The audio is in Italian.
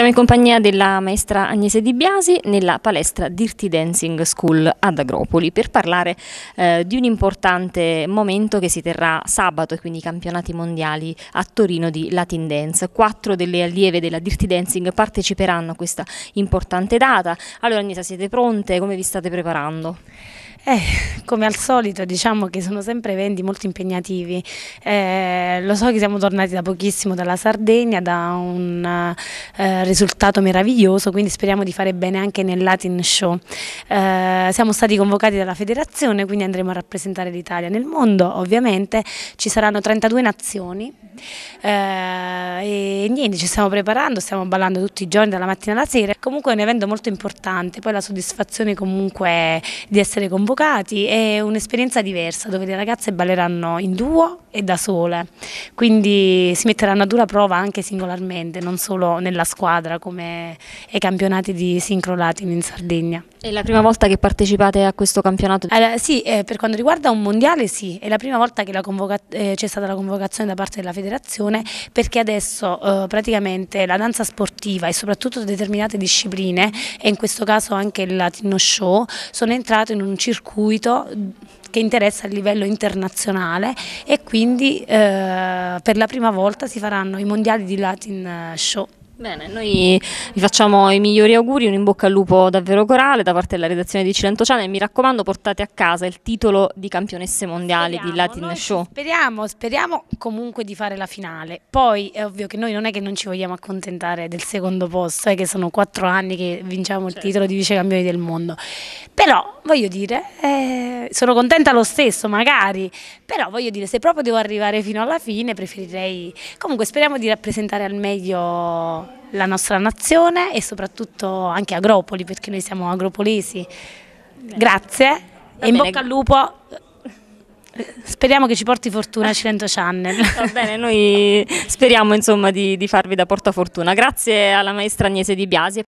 Siamo in compagnia della maestra Agnese Di Biasi nella palestra Dirty Dancing School ad Agropoli per parlare eh, di un importante momento che si terrà sabato e quindi i campionati mondiali a Torino di Latin Dance. Quattro delle allieve della Dirty Dancing parteciperanno a questa importante data. Allora Agnese siete pronte? Come vi state preparando? Eh, come al solito diciamo che sono sempre eventi molto impegnativi, eh, lo so che siamo tornati da pochissimo dalla Sardegna, da un eh, risultato meraviglioso, quindi speriamo di fare bene anche nel Latin Show. Eh, siamo stati convocati dalla federazione, quindi andremo a rappresentare l'Italia nel mondo, ovviamente ci saranno 32 nazioni eh, e niente, ci stiamo preparando, stiamo ballando tutti i giorni, dalla mattina alla sera, comunque è un evento molto importante, poi la soddisfazione comunque di essere convocati convocati è un'esperienza diversa dove le ragazze balleranno in duo e da sole, quindi si metteranno a dura prova anche singolarmente, non solo nella squadra come ai campionati di sincro latin in Sardegna. È la prima volta che partecipate a questo campionato? Allora, sì, eh, per quanto riguarda un mondiale sì, è la prima volta che eh, c'è stata la convocazione da parte della federazione perché adesso eh, praticamente la danza sportiva e soprattutto determinate discipline e in questo caso anche il latino show sono entrate in un circuito che interessa a livello internazionale e quindi eh, per la prima volta si faranno i mondiali di latin eh, show. Bene, noi vi facciamo i migliori auguri, un in bocca al lupo davvero corale da parte della redazione di Cilentociana e mi raccomando portate a casa il titolo di campionesse mondiali speriamo, di Latin Show. Speriamo, speriamo comunque di fare la finale, poi è ovvio che noi non è che non ci vogliamo accontentare del secondo posto, è che sono quattro anni che vinciamo certo. il titolo di vice campioni del mondo, però voglio dire... Eh sono contenta lo stesso magari, però voglio dire se proprio devo arrivare fino alla fine preferirei, comunque speriamo di rappresentare al meglio la nostra nazione e soprattutto anche Agropoli perché noi siamo agropolesi. Grazie Va e in bocca al lupo. Speriamo che ci porti fortuna Cilento Channel. Va bene, noi speriamo insomma, di, di farvi da portafortuna. Grazie alla maestra Agnese Di Biasi.